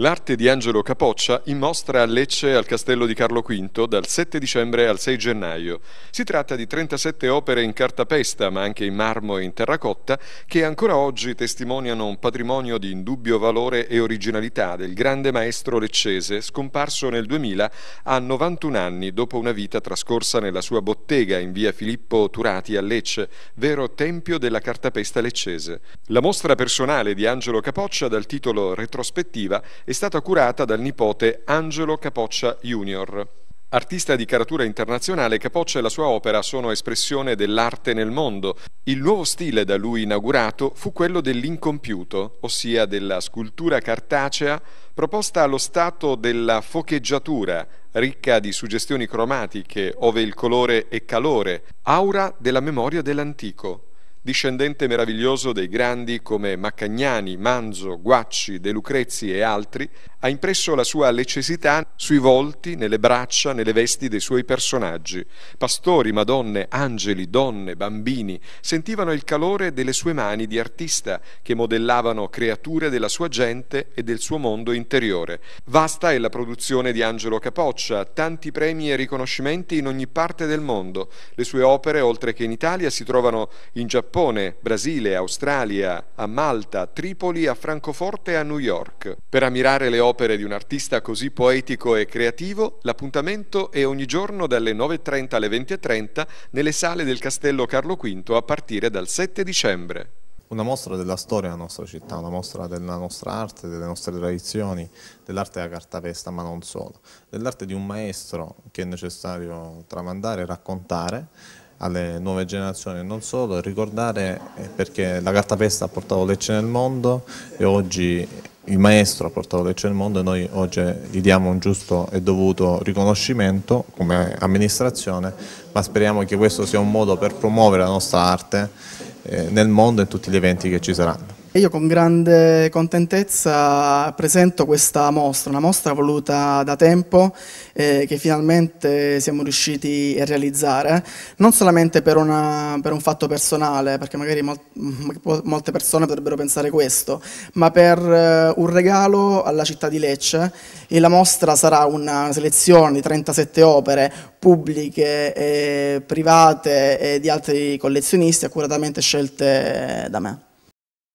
L'arte di Angelo Capoccia in mostra a Lecce al Castello di Carlo V dal 7 dicembre al 6 gennaio. Si tratta di 37 opere in cartapesta, ma anche in marmo e in terracotta, che ancora oggi testimoniano un patrimonio di indubbio valore e originalità del grande maestro leccese, scomparso nel 2000 a 91 anni dopo una vita trascorsa nella sua bottega in via Filippo Turati a Lecce, vero tempio della cartapesta leccese. La mostra personale di Angelo Capoccia dal titolo Retrospettiva è stata curata dal nipote Angelo Capoccia Jr. Artista di caratura internazionale, Capoccia e la sua opera sono espressione dell'arte nel mondo. Il nuovo stile da lui inaugurato fu quello dell'incompiuto, ossia della scultura cartacea proposta allo stato della focheggiatura, ricca di suggestioni cromatiche, ove il colore è calore, aura della memoria dell'antico discendente meraviglioso dei grandi come Maccagnani, Manzo, Guacci, De Lucrezi e altri, ha impresso la sua leccesità sui volti, nelle braccia, nelle vesti dei suoi personaggi. Pastori, madonne, angeli, donne, bambini sentivano il calore delle sue mani di artista che modellavano creature della sua gente e del suo mondo interiore. Vasta è la produzione di Angelo Capoccia, tanti premi e riconoscimenti in ogni parte del mondo. Le sue opere, oltre che in Italia, si trovano in Giappone Giappone, Brasile, Australia, a Malta, Tripoli, a Francoforte e a New York. Per ammirare le opere di un artista così poetico e creativo, l'appuntamento è ogni giorno dalle 9.30 alle 20.30 nelle sale del Castello Carlo V a partire dal 7 dicembre una mostra della storia della nostra città, una mostra della nostra arte, delle nostre tradizioni, dell'arte della cartapesta, ma non solo, dell'arte di un maestro che è necessario tramandare e raccontare alle nuove generazioni e non solo, ricordare eh, perché la carta pesta ha portato Lecce nel mondo e oggi il maestro ha portato Lecce nel mondo e noi oggi eh, gli diamo un giusto e dovuto riconoscimento come amministrazione, ma speriamo che questo sia un modo per promuovere la nostra arte eh, nel mondo e in tutti gli eventi che ci saranno. E io con grande contentezza presento questa mostra, una mostra voluta da tempo eh, che finalmente siamo riusciti a realizzare, non solamente per, una, per un fatto personale, perché magari mol molte persone potrebbero pensare questo, ma per eh, un regalo alla città di Lecce e la mostra sarà una selezione di 37 opere pubbliche, eh, private e di altri collezionisti accuratamente scelte da me.